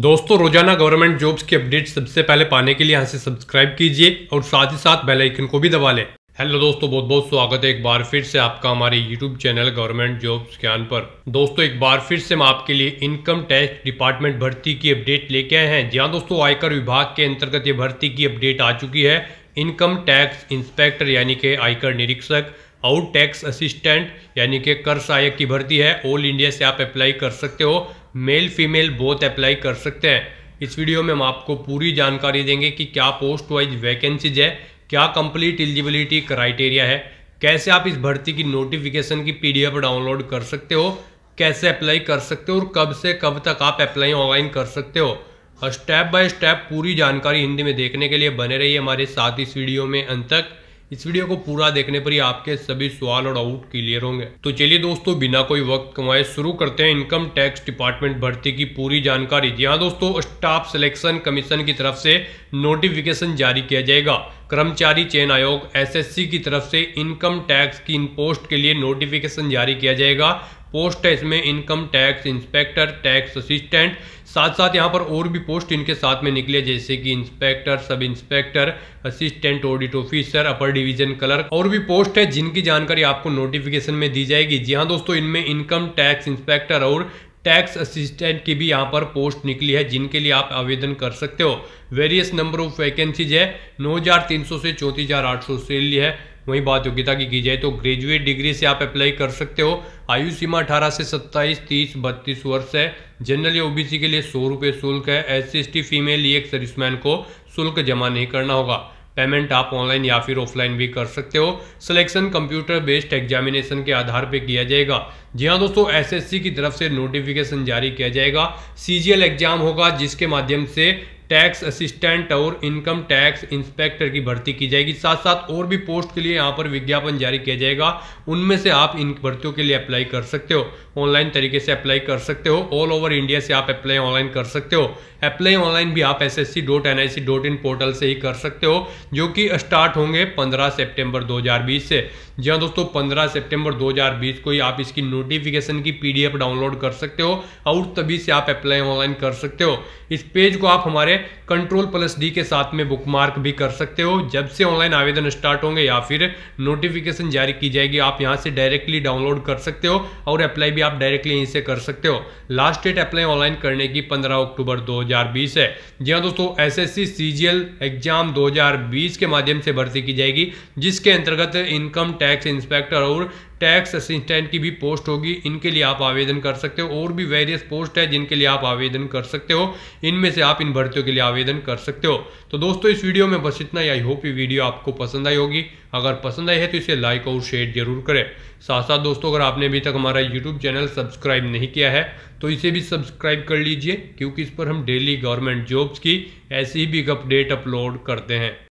दोस्तों रोजाना government jobs की अपडेट सबसे पहले पाने के लिए यहाँ से सब्सक्राइब कीजिए और साथ ही साथ बेल आइकन को भी दबा लें हेलो दोस्तों बहुत बहुत स्वागत है एक बार फिर से आपका हमारे यूट्यूब चैनल गवर्नमेंट जॉब्स ज्ञान पर दोस्तों एक बार फिर से हम आपके लिए इनकम टैक्स डिपार्टमेंट भर्ती की अपडेट लेके आए हैं जहाँ दोस्तों आयकर विभाग के अंतर्गत ये भर्ती की अपडेट आ चुकी है इनकम टैक्स इंस्पेक्टर यानी के आयकर निरीक्षक आउट टैक्स असिस्टेंट यानी कि कर सहायक की भर्ती है ऑल इंडिया से आप अप्लाई कर सकते हो मेल फीमेल बोथ अप्लाई कर सकते हैं इस वीडियो में हम आपको पूरी जानकारी देंगे कि क्या पोस्ट वाइज वैकेंसीज है क्या कंप्लीट एलिजिबिलिटी क्राइटेरिया है कैसे आप इस भर्ती की नोटिफिकेशन की पीडीएफ डाउनलोड कर सकते हो कैसे अप्लाई कर सकते हो और कब से कब तक आप अप्लाई ऑनलाइन कर सकते हो स्टेप बाय स्टेप पूरी जानकारी हिंदी में देखने के लिए बने रहिए हमारे साथ इस वीडियो में अंत तक इस वीडियो को पूरा देखने पर ही आपके सभी सवाल और डाउट क्लियर होंगे तो चलिए दोस्तों बिना कोई वक्त कमाए शुरू करते हैं इनकम टैक्स डिपार्टमेंट भर्ती की पूरी जानकारी जी हाँ दोस्तों स्टाफ सिलेक्शन कमीशन की तरफ से नोटिफिकेशन जारी किया जाएगा कर्मचारी चयन आयोग एसएससी की तरफ से इनकम टैक्स की इन पोस्ट के लिए नोटिफिकेशन जारी किया जाएगा पोस्ट है इसमें income tax inspector tax assistant साथ साथ यहाँ पर और भी पोस्ट इनके साथ में निकले जैसे कि inspector sub inspector assistant audit officer upper division clerk और भी पोस्ट है जिनकी जानकारी आपको नोटिफिकेशन में दी जाएगी जी हाँ दोस्तों इनमें इनकम टैक्स इंस्पेक्टर और टैक्स असिस्टेंट की भी यहाँ पर पोस्ट निकली है जिनके लिए आप आवेदन कर सकते हो वेरियस नंबर ऑफ वैकेंसीज है 9,300 से 34,800 सेल है वहीं बात योग्यता की की जाए तो ग्रेजुएट डिग्री से आप अप्लाई कर सकते हो आयु सीमा 18 से 27, 30, 32 वर्ष है जनरल या ओबीसी के लिए सौ रुपये शुल्क है एस सी फीमेल एक सर्विसमैन को शुल्क जमा नहीं करना होगा पेमेंट आप ऑनलाइन या फिर ऑफलाइन भी कर सकते हो सिलेक्शन कंप्यूटर बेस्ड एग्जामिनेशन के आधार पर किया जाएगा जी हाँ दोस्तों एसएससी की तरफ से नोटिफिकेशन जारी किया जाएगा सीजीएल एग्जाम होगा जिसके माध्यम से टैक्स असिस्टेंट और इनकम टैक्स इंस्पेक्टर की भर्ती की जाएगी साथ साथ और भी पोस्ट के लिए यहाँ पर विज्ञापन जारी किया जाएगा उनमें से आप इन भर्तियों के लिए अप्लाई कर सकते हो ऑनलाइन तरीके से अप्लाई कर सकते हो ऑल ओवर इंडिया से आप अप्लाई ऑनलाइन कर सकते हो अप्लाई ऑनलाइन भी आप S S C dot N I C dot in portal से ही कर सकते हो जो कि स्टार्ट होंगे पंद्रह सेप्टेम्बर दो हजार बीस से जी हाँ दोस्तों पंद्रह सेप्टेम्बर दो हजार बीस को ही आप इसकी नोटिफिकेशन की पी डी एफ डाउनलोड कर सकते हो और तभी से आप अप्लाई ऑनलाइन कर सकते हो इस पेज को आप हमारे कंट्रोल प्लस डी के साथ में बुकमार्क भी कर सकते हो जब से ऑनलाइन आवेदन स्टार्ट होंगे या फिर नोटिफिकेशन जारी की जाएगी आप यहां से डायरेक्टली डाउनलोड कर सकते हो और अप्लाई भी आप डायरेक्टली यहीं से कर सकते हो लास्ट डेट अप्लाई ऑनलाइन करने की 15 अक्टूबर 2020 है जी हाँ दोस्तों एस एस एग्जाम दो के माध्यम से भर्ती की जाएगी जिसके अंतर्गत इनकम टैक्स इंस्पेक्टर और टैक्स असिस्टेंट की भी पोस्ट होगी इनके लिए आप आवेदन कर सकते हो और भी वेरियस पोस्ट है जिनके लिए आप आवेदन कर सकते हो इनमें से आप इन भर्तियों के लिए आवेदन कर सकते हो तो दोस्तों इस वीडियो में बस इतना ही आई होप ये वीडियो आपको पसंद आई होगी अगर पसंद आई है तो इसे लाइक और शेयर जरूर करें साथ साथ दोस्तों अगर आपने अभी तक हमारा यूट्यूब चैनल सब्सक्राइब नहीं किया है तो इसे भी सब्सक्राइब कर लीजिए क्योंकि इस पर हम डेली गवर्नमेंट जॉब्स की ऐसी ही बिग अपडेट अपलोड करते हैं